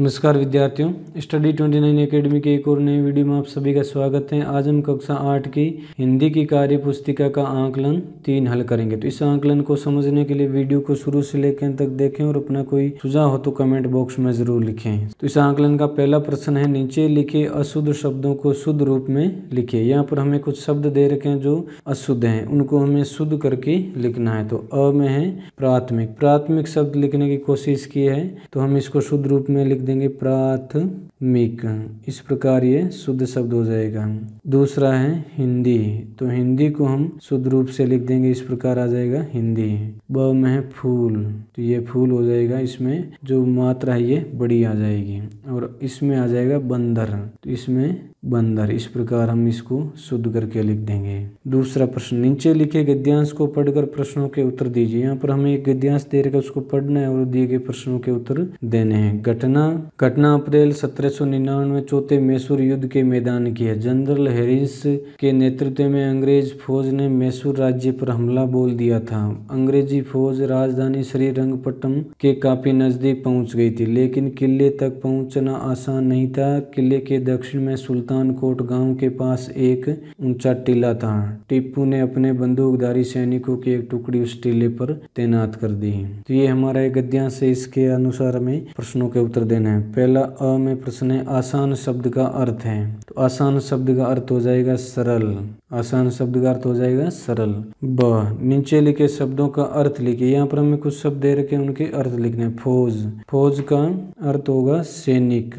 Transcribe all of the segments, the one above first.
नमस्कार विद्यार्थियों study 29 academy के एक और नए वीडियो में आप सभी का स्वागत है आज हम कक्षा आठ की हिंदी की कार्य पुस्तिका का आंकलन तीन हल करेंगे तो इस आंकलन को समझने के लिए वीडियो को शुरू से लेकर तक देखें और अपना कोई सुझाव हो तो कमेंट बॉक्स में जरूर लिखें तो इस आंकलन का पहला प्रश्न है नीचे लिखे अशुद्ध शब्दों को शुद्ध रूप में लिखे यहाँ पर हमें कुछ शब्द दे रखे हैं जो अशुद्ध है उनको हमें शुद्ध करके लिखना है तो अ में है प्राथमिक प्राथमिक शब्द लिखने की कोशिश की है तो हम इसको शुद्ध रूप में लिख देंगे प्रार्थ मिक इस प्रकार ये शुद्ध शब्द हो जाएगा दूसरा है हिंदी तो हिंदी को हम शुद्ध रूप से लिख देंगे इस प्रकार आ जाएगा हिंदी ब में है फूल तो ये फूल हो जाएगा इसमें जो मात्रा है ये बड़ी आ जाएगी और इसमें आ जाएगा बंदर तो इसमें बंदर इस प्रकार हम इसको शुद्ध करके लिख देंगे दूसरा प्रश्न नीचे लिखे गद्यांश को पढ़कर प्रश्नों के उत्तर दीजिए यहाँ पर हमें एक गद्यांश दे रखा उसको पढ़ना है और दिए गए प्रश्नों के उत्तर देने हैं घटना घटना अप्रैल सत्रह सत्रह सौ निन्यानवे चौथे मैसूर युद्ध के मैदान की है जनरल हैरिस के नेतृत्व में अंग्रेज फौज ने मैसूर राज्य पर हमला बोल दिया था अंग्रेजी फौज राजधानी श्रीरंगपट्टम के काफी नजदीक पहुंच गई थी लेकिन किले तक पहुंचना आसान नहीं था किले के दक्षिण में सुल्तान कोट गांव के पास एक ऊंचा टीला था टिप्पू ने अपने बंदूकधारी सैनिकों की एक टुकड़ी उस टीले पर तैनात कर दी तो ये हमारा गद्यांश है इसके अनुसार हमें प्रश्नों के उत्तर देना है पहला अ में प्रश्न प्रश्न है आसान शब्द का अर्थ है तो आसान शब्द का अर्थ हो जाएगा सरल आसान शब्द का अर्थ हो जाएगा सरल ब नीचे लिखे शब्दों का अर्थ लिखिए यहाँ पर हमें कुछ शब्द दे रखे उनके अर्थ लिखने फौज फौज का अर्थ होगा सैनिक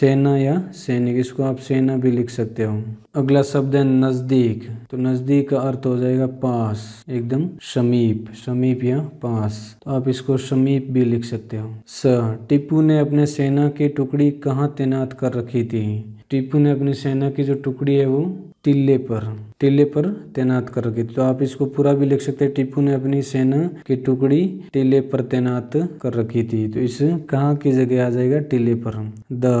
सेना या सैनिक इसको आप सेना भी लिख सकते हो अगला शब्द है नजदीक तो नजदीक का अर्थ हो जाएगा पास एकदम समीप समीप या पास तो आप इसको समीप भी लिख सकते हो स टिप्पू ने अपने सेना की टुकड़ी कहाँ तैनात कर रखी थी टीपू ने अपनी सेना की जो टुकड़ी है वो टिल्ले पर टीले पर तैनात कर रखी तो आप इसको पूरा भी लिख सकते हैं टीपू ने अपनी सेना की टुकड़ी टेले पर तैनात कर रखी थी तो इस कहाँ की जगह आ जाएगा टेले पर द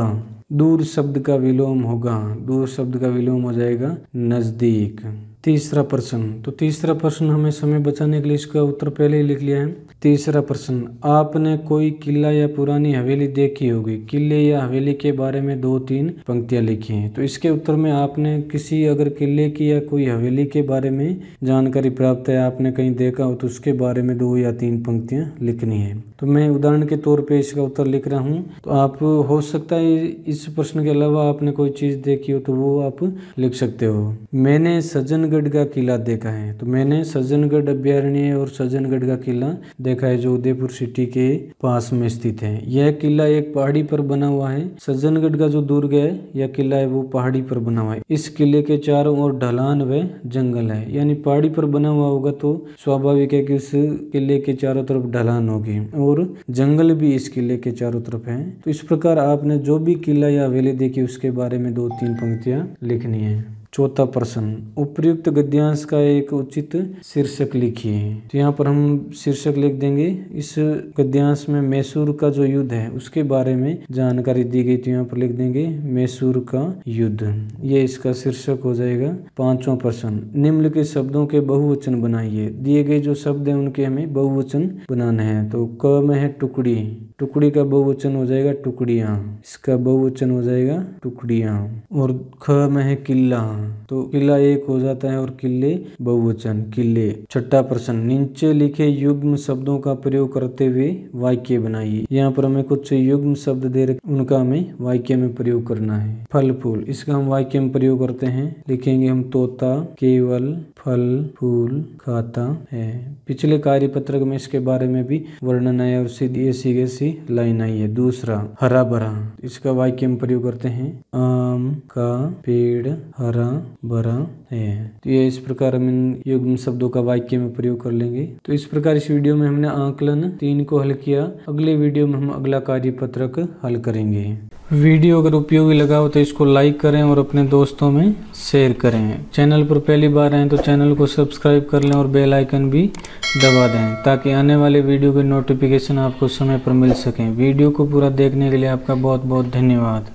दूर शब्द का विलोम होगा दूर शब्द का विलोम हो जाएगा नजदीक तीसरा प्रश्न तो तीसरा प्रश्न हमें समय बचाने के लिए इसका उत्तर पहले ही लिख लिया है तीसरा प्रश्न आपने कोई किला या पुरानी हवेली देखी होगी किले या हवेली के बारे में दो तीन पंक्तियां लिखी हैं तो इसके उत्तर में आपने किसी अगर किले की या कोई हवेली के बारे में जानकारी प्राप्त है आपने कहीं देखा हो तो उसके बारे में दो या तीन पंक्तियां लिखनी है तो मैं उदाहरण के तौर पर इसका उत्तर लिख रहा हूँ तो आप हो सकता है इस प्रश्न के अलावा आपने कोई चीज़ देखी हो तो वो आप लिख सकते हो मैंने सज्जनगढ़ का किला देखा है तो मैंने सज्जनगढ़ अभ्यारण्य और सज्जनगढ़ का किला देखा है जो उदयपुर सिटी के पास में स्थित है यह किला एक पहाड़ी पर बना हुआ है सज्जनगढ़ का जो दुर्ग है यह किला है वो पहाड़ी पर बना हुआ है इस किले के चारों ओर ढलान व जंगल है यानी पहाड़ी पर बना हुआ होगा तो स्वाभाविक है कि उस किले के चारों तरफ ढलान होगी और जंगल भी इस किले के चारों तरफ है तो इस प्रकार आपने जो भी किला या हवेली देखी उसके बारे में दो तीन पंक्तियां लिखनी है चौथा प्रश्न उपयुक्त गद्यांश का एक उचित शीर्षक लिखिए तो यहाँ पर हम शीर्षक लिख देंगे इस गद्यांश में मैसूर का जो युद्ध है उसके बारे में जानकारी दी गई तो यहाँ पर लिख देंगे मैसूर का युद्ध ये इसका शीर्षक हो जाएगा पांचवा प्रश्न निम्नलिखित शब्दों के बहुवचन बनाइए दिए गए जो शब्द है उनके हमें बहुवचन बनाने हैं तो क में है टुकड़ी टुकड़ी का बहुवचन हो जाएगा टुकड़िया इसका बहुवचन हो जाएगा टुकड़िया और ख में है किला हैं तो किला एक हो जाता है और किले बहुवचन किले छठा प्रश्न नीचे लिखे युग्म शब्दों का प्रयोग करते हुए वाक्य बनाइए यहाँ पर हमें कुछ युग्म शब्द दे रखे उनका हमें वाक्य में प्रयोग करना है फल फूल इसका हम वाक्य में प्रयोग करते हैं लिखेंगे हम तोता केवल फल फूल खाता है पिछले कार्य पत्रक में इसके बारे में भी वर्णन आया और सीधी ऐसी ऐसी लाइन आई है दूसरा हरा भरा इसका वाक्य में प्रयोग करते हैं आ, आम का पेड़ हरा भरा है तो ये इस प्रकार हम इन युग्म शब्दों का वाक्य में प्रयोग कर लेंगे तो इस प्रकार इस वीडियो में हमने आंकलन तीन को हल किया अगले वीडियो में हम अगला कार्य पत्रक हल करेंगे वीडियो अगर उपयोगी लगा हो तो इसको लाइक करें और अपने दोस्तों में शेयर करें चैनल पर पहली बार आए तो चैनल को सब्सक्राइब कर लें और बेल आइकन भी दबा दें ताकि आने वाले वीडियो के नोटिफिकेशन आपको समय पर मिल सकें वीडियो को पूरा देखने के लिए आपका बहुत बहुत धन्यवाद